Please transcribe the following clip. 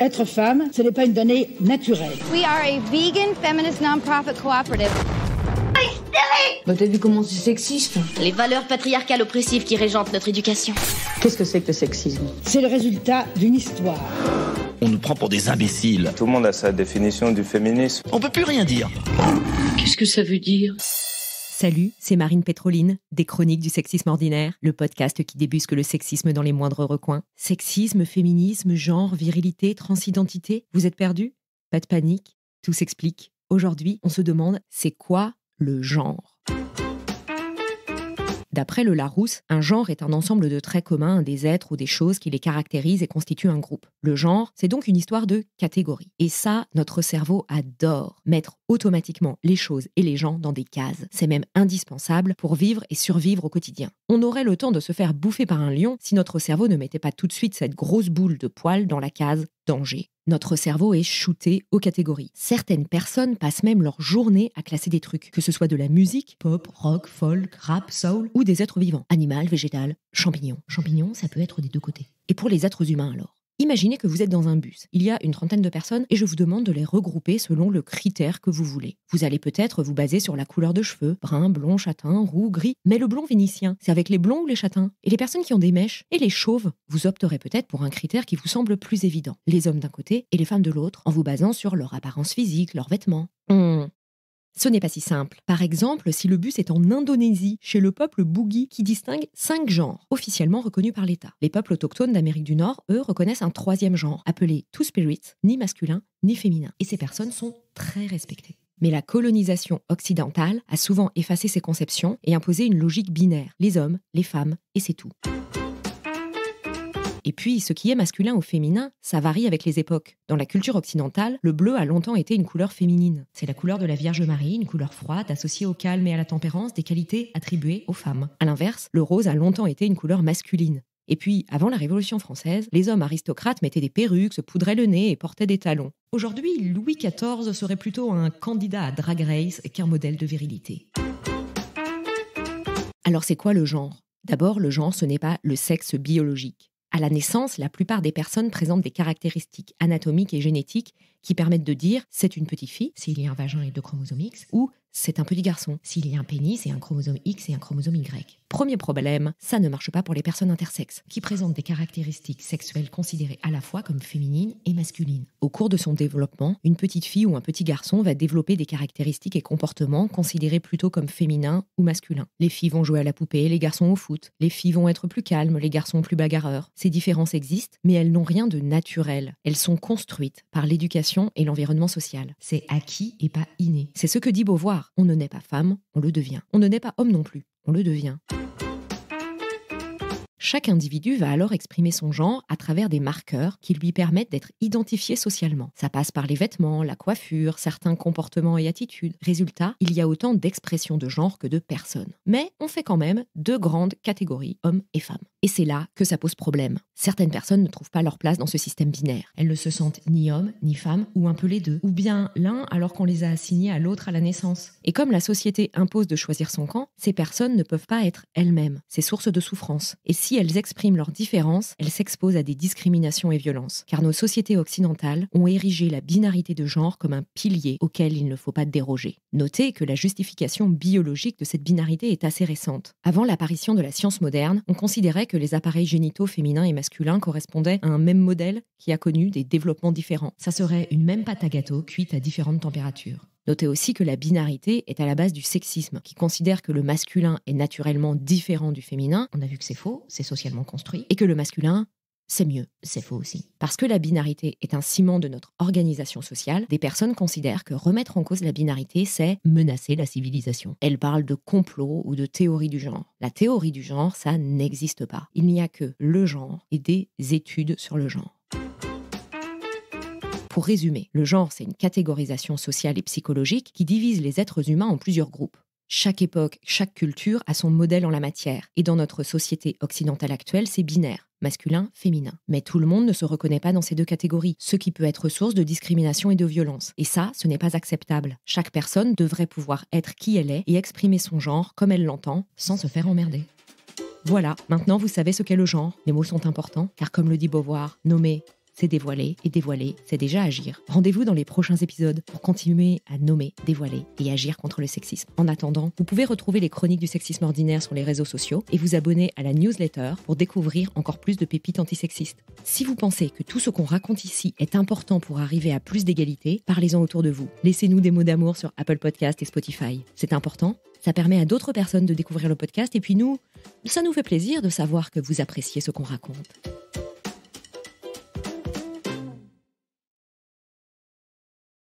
Être femme, ce n'est pas une donnée naturelle. We are a vegan feminist non-profit cooperative. Vous bah, avez vu comment c'est sexiste hein. Les valeurs patriarcales oppressives qui régentent notre éducation. Qu'est-ce que c'est que le sexisme C'est le résultat d'une histoire. On nous prend pour des imbéciles. Tout le monde a sa définition du féminisme. On peut plus rien dire. Qu'est-ce que ça veut dire Salut, c'est Marine Pétroline, des Chroniques du sexisme ordinaire, le podcast qui débusque le sexisme dans les moindres recoins. Sexisme, féminisme, genre, virilité, transidentité, vous êtes perdus Pas de panique, tout s'explique. Aujourd'hui, on se demande c'est quoi le genre D'après le Larousse, un genre est un ensemble de traits communs des êtres ou des choses qui les caractérisent et constituent un groupe. Le genre, c'est donc une histoire de catégorie. Et ça, notre cerveau adore mettre automatiquement les choses et les gens dans des cases. C'est même indispensable pour vivre et survivre au quotidien. On aurait le temps de se faire bouffer par un lion si notre cerveau ne mettait pas tout de suite cette grosse boule de poils dans la case danger. Notre cerveau est shooté aux catégories. Certaines personnes passent même leur journée à classer des trucs, que ce soit de la musique, pop, rock, folk, rap, soul, ou des êtres vivants, animal, végétal, champignon. Champignon, ça peut être des deux côtés. Et pour les êtres humains alors Imaginez que vous êtes dans un bus. Il y a une trentaine de personnes et je vous demande de les regrouper selon le critère que vous voulez. Vous allez peut-être vous baser sur la couleur de cheveux, brun, blond, châtain, roux, gris, mais le blond vénitien, c'est avec les blonds ou les châtains Et les personnes qui ont des mèches et les chauves, vous opterez peut-être pour un critère qui vous semble plus évident. Les hommes d'un côté et les femmes de l'autre, en vous basant sur leur apparence physique, leurs vêtements. Hum. Ce n'est pas si simple. Par exemple, si le bus est en Indonésie, chez le peuple Bougie, qui distingue cinq genres, officiellement reconnus par l'État. Les peuples autochtones d'Amérique du Nord, eux, reconnaissent un troisième genre, appelé Two Spirit, ni masculin, ni féminin. Et ces personnes sont très respectées. Mais la colonisation occidentale a souvent effacé ces conceptions et imposé une logique binaire, les hommes, les femmes, et c'est tout. Et puis, ce qui est masculin ou féminin, ça varie avec les époques. Dans la culture occidentale, le bleu a longtemps été une couleur féminine. C'est la couleur de la Vierge Marie, une couleur froide associée au calme et à la tempérance, des qualités attribuées aux femmes. A l'inverse, le rose a longtemps été une couleur masculine. Et puis, avant la Révolution française, les hommes aristocrates mettaient des perruques, se poudraient le nez et portaient des talons. Aujourd'hui, Louis XIV serait plutôt un candidat à Drag Race qu'un modèle de virilité. Alors c'est quoi le genre D'abord, le genre, ce n'est pas le sexe biologique. À la naissance, la plupart des personnes présentent des caractéristiques anatomiques et génétiques qui permettent de dire c'est une petite fille s'il y a un vagin et deux chromosomes X ou c'est un petit garçon. S'il y a un pénis, c'est un chromosome X et un chromosome Y. Premier problème, ça ne marche pas pour les personnes intersexes, qui présentent des caractéristiques sexuelles considérées à la fois comme féminines et masculines. Au cours de son développement, une petite fille ou un petit garçon va développer des caractéristiques et comportements considérés plutôt comme féminins ou masculins. Les filles vont jouer à la poupée, les garçons au foot, les filles vont être plus calmes, les garçons plus bagarreurs. Ces différences existent, mais elles n'ont rien de naturel. Elles sont construites par l'éducation et l'environnement social. C'est acquis et pas inné. C'est ce que dit Beauvoir on ne naît pas femme, on le devient. On ne naît pas homme non plus, on le devient. Chaque individu va alors exprimer son genre à travers des marqueurs qui lui permettent d'être identifié socialement. Ça passe par les vêtements, la coiffure, certains comportements et attitudes. Résultat, il y a autant d'expressions de genre que de personnes. Mais on fait quand même deux grandes catégories, hommes et femmes. Et c'est là que ça pose problème. Certaines personnes ne trouvent pas leur place dans ce système binaire. Elles ne se sentent ni hommes ni femme ou un peu les deux, ou bien l'un alors qu'on les a assignés à l'autre à la naissance. Et comme la société impose de choisir son camp, ces personnes ne peuvent pas être elles-mêmes. C'est source de souffrance. Et si elles expriment leurs différences, elles s'exposent à des discriminations et violences, car nos sociétés occidentales ont érigé la binarité de genre comme un pilier auquel il ne faut pas déroger. Notez que la justification biologique de cette binarité est assez récente. Avant l'apparition de la science moderne, on considérait que les appareils génitaux féminins et masculins correspondaient à un même modèle qui a connu des développements différents. Ça serait une même pâte à gâteau cuite à différentes températures. Notez aussi que la binarité est à la base du sexisme, qui considère que le masculin est naturellement différent du féminin. On a vu que c'est faux, c'est socialement construit, et que le masculin c'est mieux, c'est faux aussi. Parce que la binarité est un ciment de notre organisation sociale, des personnes considèrent que remettre en cause la binarité, c'est menacer la civilisation. Elles parlent de complot ou de théorie du genre. La théorie du genre, ça n'existe pas. Il n'y a que le genre et des études sur le genre. Pour résumer, le genre, c'est une catégorisation sociale et psychologique qui divise les êtres humains en plusieurs groupes. Chaque époque, chaque culture a son modèle en la matière, et dans notre société occidentale actuelle, c'est binaire masculin, féminin. Mais tout le monde ne se reconnaît pas dans ces deux catégories, ce qui peut être source de discrimination et de violence. Et ça, ce n'est pas acceptable. Chaque personne devrait pouvoir être qui elle est et exprimer son genre comme elle l'entend, sans se faire emmerder. Voilà, maintenant vous savez ce qu'est le genre. Les mots sont importants, car comme le dit Beauvoir, nommer, c'est dévoiler et dévoiler, c'est déjà agir. Rendez-vous dans les prochains épisodes pour continuer à nommer, dévoiler et agir contre le sexisme. En attendant, vous pouvez retrouver les chroniques du sexisme ordinaire sur les réseaux sociaux et vous abonner à la newsletter pour découvrir encore plus de pépites antisexistes. Si vous pensez que tout ce qu'on raconte ici est important pour arriver à plus d'égalité, parlez-en autour de vous. Laissez-nous des mots d'amour sur Apple Podcast et Spotify. C'est important ça permet à d'autres personnes de découvrir le podcast et puis nous, ça nous fait plaisir de savoir que vous appréciez ce qu'on raconte.